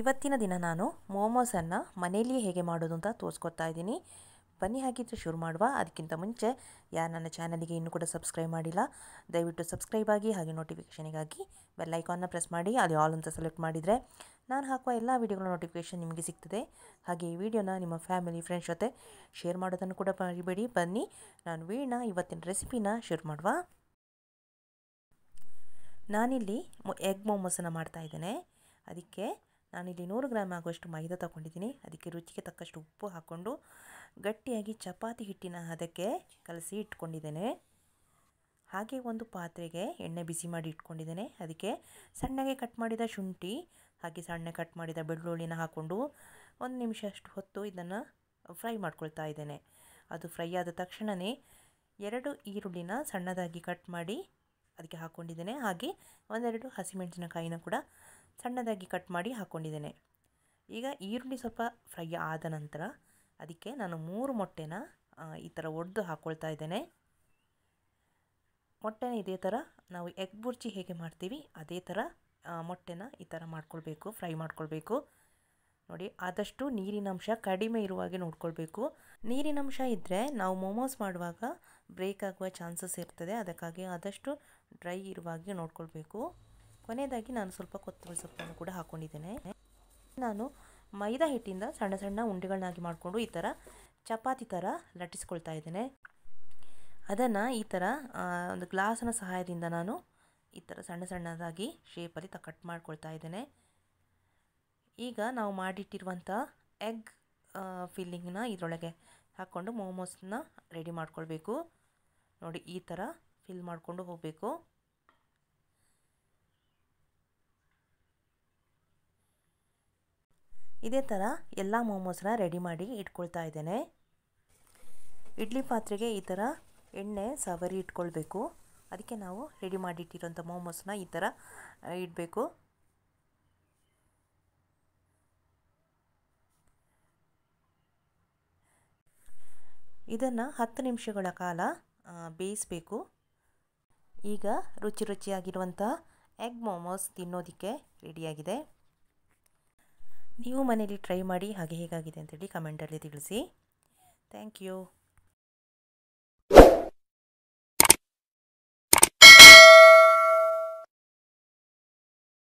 ಇವತ್ತಿನ ದಿನ ನಾನು ಮೋಮೋಸನ್ನು ಮನೆಯಲ್ಲಿ ಹೇಗೆ ಮಾಡೋದು ಅಂತ ತೋರಿಸ್ಕೊಡ್ತಾ ಇದ್ದೀನಿ ಬನ್ನಿ ಹಾಗಿದ್ರೆ ಶುರು ಮಾಡುವ ಅದಕ್ಕಿಂತ ಮುಂಚೆ ಯಾರು ನನ್ನ ಚಾನಲಿಗೆ ಇನ್ನೂ ಕೂಡ ಸಬ್ಸ್ಕ್ರೈಬ್ ಮಾಡಿಲ್ಲ ದಯವಿಟ್ಟು ಸಬ್ಸ್ಕ್ರೈಬ್ ಆಗಿ ಹಾಗೆ ನೋಟಿಫಿಕೇಷನಿಗಾಗಿ ಬೆಲ್ ಪ್ರೆಸ್ ಮಾಡಿ ಅಲ್ಲಿ ಆಲ್ ಅಂತ ಸೆಲೆಕ್ಟ್ ಮಾಡಿದರೆ ನಾನು ಹಾಕುವ ಎಲ್ಲ ವೀಡಿಯೋಗಳ ನೋಟಿಫಿಕೇಷನ್ ನಿಮಗೆ ಸಿಗ್ತದೆ ಹಾಗೆ ಈ ವಿಡಿಯೋನ ನಿಮ್ಮ ಫ್ಯಾಮಿಲಿ ಫ್ರೆಂಡ್ಸ್ ಜೊತೆ ಶೇರ್ ಮಾಡೋದನ್ನು ಕೂಡ ಮರಿಬೇಡಿ ಬನ್ನಿ ನಾನು ವೀಣ ಇವತ್ತಿನ ರೆಸಿಪಿನ ಶೇರ್ ಮಾಡುವ ನಾನಿಲ್ಲಿ ಎಗ್ ಮೋಮೋಸನ್ನು ಮಾಡ್ತಾಯಿದ್ದೇನೆ ಅದಕ್ಕೆ ನಾನಿಲ್ಲಿ ನೂರು ಗ್ರಾಮ್ ಆಗುವಷ್ಟು ಮೈದಾ ತಗೊಂಡಿದ್ದೀನಿ ಅದಕ್ಕೆ ರುಚಿಗೆ ತಕ್ಕಷ್ಟು ಉಪ್ಪು ಹಾಕ್ಕೊಂಡು ಗಟ್ಟಿಯಾಗಿ ಚಪಾತಿ ಹಿಟ್ಟಿನ ಅದಕ್ಕೆ ಕಲಸಿ ಇಟ್ಕೊಂಡಿದ್ದೇನೆ ಹಾಗೆ ಒಂದು ಪಾತ್ರೆಗೆ ಎಣ್ಣೆ ಬಿಸಿ ಮಾಡಿ ಇಟ್ಕೊಂಡಿದ್ದೇನೆ ಅದಕ್ಕೆ ಸಣ್ಣಗೆ ಕಟ್ ಮಾಡಿದ ಶುಂಠಿ ಹಾಗೆ ಸಣ್ಣಗೆ ಕಟ್ ಮಾಡಿದ ಬೆಳ್ಳುಳ್ಳಿನ ಹಾಕ್ಕೊಂಡು ಒಂದು ನಿಮಿಷ ಅಷ್ಟು ಹೊತ್ತು ಇದನ್ನು ಫ್ರೈ ಮಾಡ್ಕೊಳ್ತಾ ಇದ್ದೇನೆ ಅದು ಫ್ರೈ ಆದ ತಕ್ಷಣವೇ ಎರಡು ಈರುಳ್ಳಿನ ಸಣ್ಣದಾಗಿ ಕಟ್ ಮಾಡಿ ಅದಕ್ಕೆ ಹಾಕ್ಕೊಂಡಿದ್ದೇನೆ ಹಾಗೆ ಒಂದೆರಡು ಹಸಿಮೆಣಸಿನಕಾಯಿನ ಕೂಡ ಸಣ್ಣದಾಗಿ ಕಟ್ ಮಾಡಿ ಹಾಕ್ಕೊಂಡಿದ್ದೇನೆ ಈಗ ಈರುಳ್ಳಿ ಸ್ವಲ್ಪ ಫ್ರೈ ಆದ ನಂತರ ಅದಕ್ಕೆ ನಾನು ಮೂರು ಮೊಟ್ಟೆನ ಈ ಥರ ಒಡೆದು ಹಾಕ್ಕೊಳ್ತಾ ಇದ್ದೇನೆ ಮೊಟ್ಟೆನ ಇದೇ ಥರ ನಾವು ಎಗ್ ಬುರ್ಜಿ ಹೇಗೆ ಮಾಡ್ತೀವಿ ಅದೇ ಥರ ಮೊಟ್ಟೆನ ಈ ಥರ ಮಾಡ್ಕೊಳ್ಬೇಕು ಫ್ರೈ ಮಾಡ್ಕೊಳ್ಬೇಕು ನೋಡಿ ಆದಷ್ಟು ನೀರಿನಂಶ ಕಡಿಮೆ ಇರುವಾಗೆ ನೋಡ್ಕೊಳ್ಬೇಕು ನೀರಿನಂಶ ಇದ್ದರೆ ನಾವು ಮೊಮೋಸ್ ಮಾಡುವಾಗ ಬ್ರೇಕ್ ಆಗುವ ಚಾನ್ಸಸ್ ಇರ್ತದೆ ಅದಕ್ಕಾಗಿ ಆದಷ್ಟು ಡ್ರೈ ಇರುವಾಗೆ ನೋಡ್ಕೊಳ್ಬೇಕು ಕೊನೆಯದಾಗಿ ನಾನು ಸ್ವಲ್ಪ ಕೊತ್ತಂಬರಿ ಸೊಪ್ಪನ್ನು ಕೂಡ ಹಾಕೊಂಡಿದ್ದೇನೆ ನಾನು ಮೈದಾ ಹಿಟ್ಟಿಂದ ಸಣ್ಣ ಸಣ್ಣ ಉಂಡೆಗಳನ್ನಾಗಿ ಮಾಡಿಕೊಂಡು ಈ ಥರ ಚಪಾತಿ ಥರ ಲಟ್ಟಿಸ್ಕೊಳ್ತಾ ಇದ್ದೇನೆ ಅದನ್ನು ಈ ಥರ ಒಂದು ಗ್ಲಾಸನ ಸಹಾಯದಿಂದ ನಾನು ಈ ಥರ ಸಣ್ಣ ಸಣ್ಣದಾಗಿ ಶೇಪಲ್ಲಿ ತ ಕಟ್ ಮಾಡ್ಕೊಳ್ತಾ ಇದ್ದೇನೆ ಈಗ ನಾವು ಮಾಡಿಟ್ಟಿರುವಂಥ ಎಗ್ ಫಿಲ್ಲಿಂಗ್ನ ಇದರೊಳಗೆ ಹಾಕ್ಕೊಂಡು ಮೋಮೋಸ್ನ ರೆಡಿ ಮಾಡ್ಕೊಳ್ಬೇಕು ನೋಡಿ ಈ ಥರ ಫಿಲ್ ಮಾಡಿಕೊಂಡು ಹೋಗಬೇಕು ಇದೇ ಥರ ಎಲ್ಲ ಮೋಮೋಸ್ನ ರೆಡಿ ಮಾಡಿ ಇಟ್ಕೊಳ್ತಾ ಇದ್ದೇನೆ ಇಡ್ಲಿ ಪಾತ್ರೆಗೆ ಈ ಥರ ಎಣ್ಣೆ ಸವರಿ ಇಟ್ಕೊಳ್ಬೇಕು ಅದಕ್ಕೆ ನಾವು ರೆಡಿ ಮಾಡಿಟ್ಟಿರೋಂಥ ಮೋಮೋಸ್ನ ಈ ಥರ ಇಡಬೇಕು ಇದನ್ನು ಹತ್ತು ನಿಮಿಷಗಳ ಕಾಲ ಬೇಯಿಸಬೇಕು ಈಗ ರುಚಿ ರುಚಿಯಾಗಿರುವಂಥ ಎಗ್ ಮೋಮೋಸ್ ತಿನ್ನೋದಕ್ಕೆ ರೆಡಿಯಾಗಿದೆ ನೀವು ಮನೇಲಿ ಟ್ರೈ ಮಾಡಿ ಹಾಗೆ ಹೇಗಾಗಿದೆ ಅಂತೇಳಿ ಕಮೆಂಟಲ್ಲಿ ತಿಳಿಸಿ ಥ್ಯಾಂಕ್ ಯು